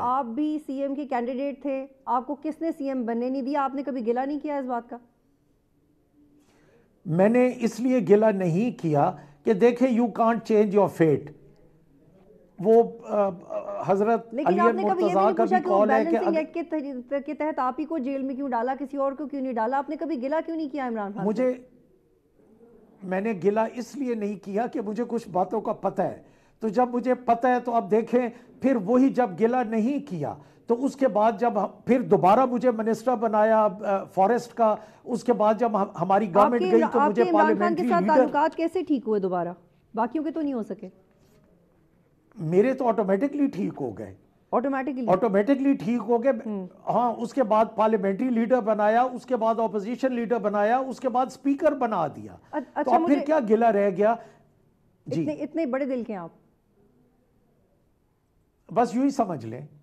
आप भी सीएम के कैंडिडेट थे आपको किसने सीएम बनने नहीं दिया आपने कभी गिला नहीं किया इस बात का मैंने इसलिए गिला नहीं किया कि देखे you can't change your fate वो हजरत के तहत आप ही को जेल में क्यों डाला किसी और को क्यों नहीं डाला आपने कभी गिला क्यों नहीं किया इमरान खान मुझे मैंने गिला इसलिए नहीं किया कि मुझे कुछ बातों का पता है तो जब मुझे पता है तो आप देखें फिर वही जब गिला नहीं किया तो उसके बाद जब फिर दोबारा मुझे मिनिस्टर बनाया फॉरेस्ट का उसके बाद जब हमारी गवर्नमेंट गई तो मुझे पार्लियामेंट्री कैसे ठीक हुए दोबारा बाकियों के तो नहीं हो सके मेरे तो ऑटोमेटिकली ठीक हो गए ऑटोमेटिकली ऑटोमेटिकली ठीक हो गए हम्म। हाँ उसके बाद पार्लियामेंट्री लीडर बनाया उसके बाद ऑपोजिशन लीडर बनाया उसके बाद स्पीकर बना दिया अच्छा, तो फिर क्या गिला रह गया जी इतने, इतने बड़े दिल के आप बस यूं ही समझ लें